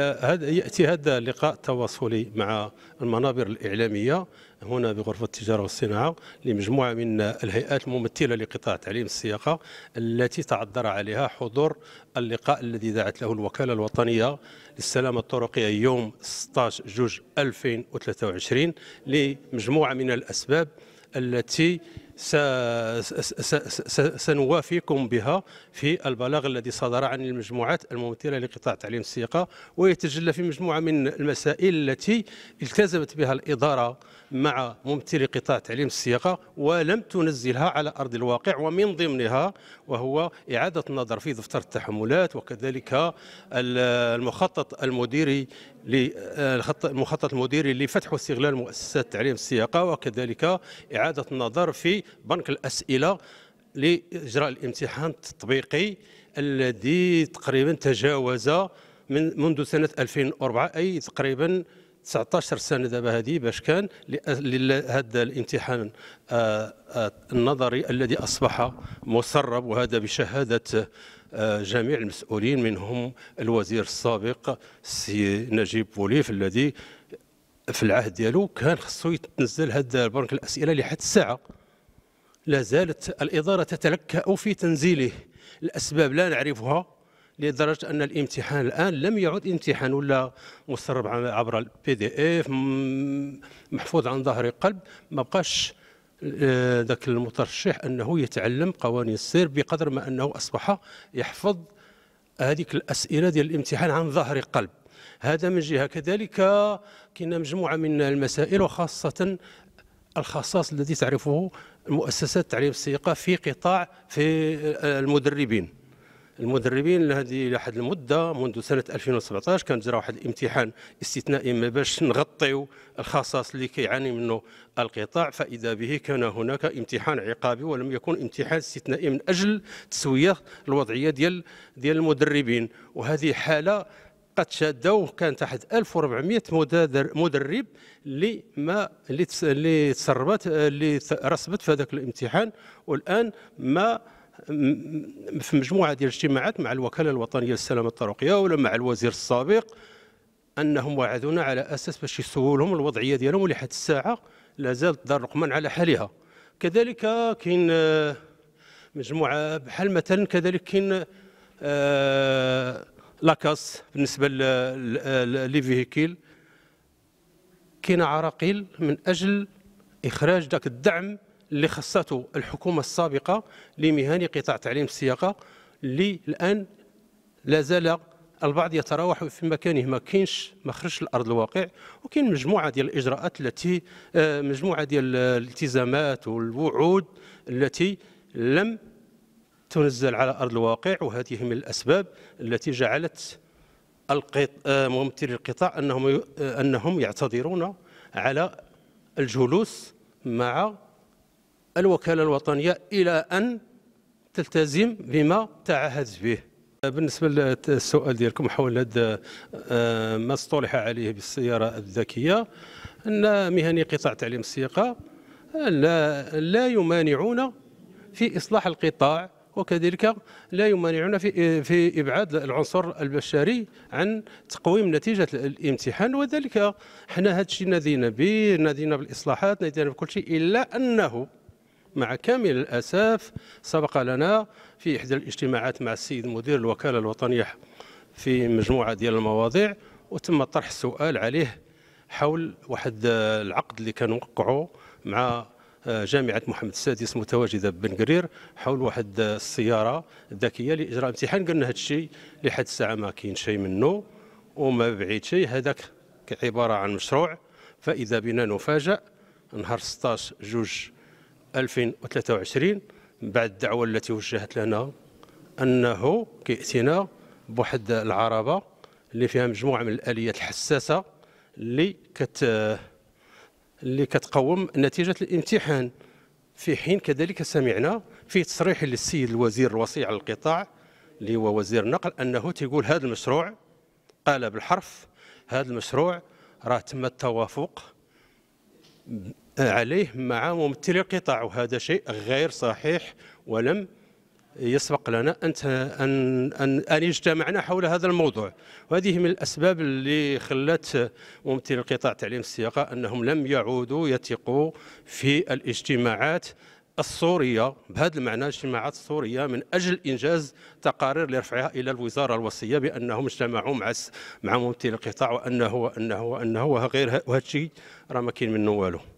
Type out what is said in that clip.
على هذا ياتي هذا اللقاء التواصلي مع المنابر الاعلاميه هنا بغرفه التجاره والصناعه لمجموعه من الهيئات الممثله لقطاع تعليم السياقه التي تعذر عليها حضور اللقاء الذي دعت له الوكاله الوطنيه للسلامه الطرقيه يوم 16 جوج 2023 لمجموعه من الاسباب التي سنوافيكم بها في البلاغ الذي صدر عن المجموعات الممثله لقطاع تعليم السياقه ويتجلى في مجموعه من المسائل التي التزمت بها الاداره مع ممثلي قطاع تعليم السياقة ولم تنزلها على أرض الواقع ومن ضمنها وهو إعادة النظر في دفتر التحملات وكذلك المخطط المديري المخطط المديري لفتح واستغلال مؤسسات تعليم السياقة وكذلك إعادة النظر في بنك الأسئلة لإجراء الامتحان التطبيقي الذي تقريبا تجاوز من منذ سنة 2004 أي تقريبا 19 سنه دابا هذه باش كان لهذا الامتحان آه، آه، النظري الذي اصبح مسرب وهذا بشهاده آه، جميع المسؤولين منهم الوزير السابق السي نجيب بوليف الذي في العهد ديالو كان خصو يتنزل هذا البنك الاسئله لحد الساعه لا زالت الاداره تتلكأ في تنزيله الاسباب لا نعرفها لدرجه ان الامتحان الان لم يعد امتحان ولا مسرب عبر البي دي اف محفوظ عن ظهر قلب ما بقاش آه، ذاك المترشح انه يتعلم قوانين السير بقدر ما انه اصبح يحفظ هذيك الاسئله ديال الامتحان عن ظهر قلب هذا من جهه كذلك كنا مجموعه من المسائل وخاصه الخصاص الذي تعرفه مؤسسات تعليم السياقه في قطاع في آه، المدربين المدربين لهذه لحد المده منذ سنه 2017 كان جرى واحد الامتحان استثنائي ما باش نغطيو الخصاص اللي كيعاني منه القطاع فاذا به كان هناك امتحان عقابي ولم يكن امتحان استثنائي من اجل تسويه الوضعيه ديال ديال المدربين وهذه حاله قد شادوا كان تحت 1400 مدرب اللي ما اللي تسربت اللي رسبت في هذاك الامتحان والان ما في مجموعه ديال الاجتماعات مع الوكاله الوطنيه للسلامه الطرقيه ولا مع الوزير السابق انهم وعدونا على اساس باش يسولوا لهم الوضعيه ديالهم ولحد الساعه لا زالت دار رقمان على حالها كذلك كاين آه، مجموعه بحال مثلا كذلك كاين آه، لاكاس بالنسبه لي فيهيكيل كاين عراقيل من اجل اخراج ذاك الدعم اللي خصته الحكومه السابقه لمهن قطاع تعليم السياقه اللي الان لا زال البعض يتراوح في مكانه ما كاينش ما خرجش الارض الواقع وكاين مجموعه ديال الاجراءات التي آه، مجموعه ديال الالتزامات والوعود التي لم تنزل على ارض الواقع وهذه من الاسباب التي جعلت آه، ممثلي القطاع انهم آه، انهم يعتذرون على الجلوس مع الوكالة الوطنية إلى أن تلتزم بما تعهدت به بالنسبة للسؤال ديالكم حول هذا آه، ما اصطلح عليه بالسيارة الذكية أن مهني قطاع تعليم السياقة لا, لا يمانعون في إصلاح القطاع وكذلك لا يمانعون في في ابعاد العنصر البشري عن تقويم نتيجه الامتحان وذلك حنا هذا الشيء نادينا به نادينا بالاصلاحات نادينا بكل شيء الا انه مع كامل الأسف سبق لنا في إحدى الاجتماعات مع السيد مدير الوكالة الوطنية في مجموعة ديال المواضيع وتم طرح السؤال عليه حول واحد العقد اللي كان وقعه مع آه، جامعة محمد السادس متواجدة بن قرير حول واحد السيارة الذكيه لإجراء امتحان قلنا هذا الشيء لحد الساعة ما كاين شيء منه وما بعيد شيء هذاك عبارة عن مشروع فإذا بنا نفاجأ نهار 16 جوج 2023 بعد الدعوه التي وجهت لنا انه كياتينا بواحد العربه اللي فيها مجموعه من الاليات الحساسه اللي كت اللي كتقوم نتيجه الامتحان في حين كذلك سمعنا في تصريح للسيد الوزير الوصي على القطاع اللي هو وزير النقل انه تيقول هذا المشروع قال بالحرف هذا المشروع راه تم التوافق عليه مع ممثلي القطاع وهذا شيء غير صحيح ولم يسبق لنا أن أن أن اجتمعنا حول هذا الموضوع وهذه من الأسباب اللي خلت ممثلي القطاع تعليم السياقة أنهم لم يعودوا يثقوا في الاجتماعات الصورية بهذا المعنى الاجتماعات الصورية من أجل إنجاز تقارير لرفعها إلى الوزارة الوصية بأنهم اجتمعوا مع مع ممثلي القطاع وأنه وأنه وأنه, وغير وهذا الشيء راه ما كاين منه والو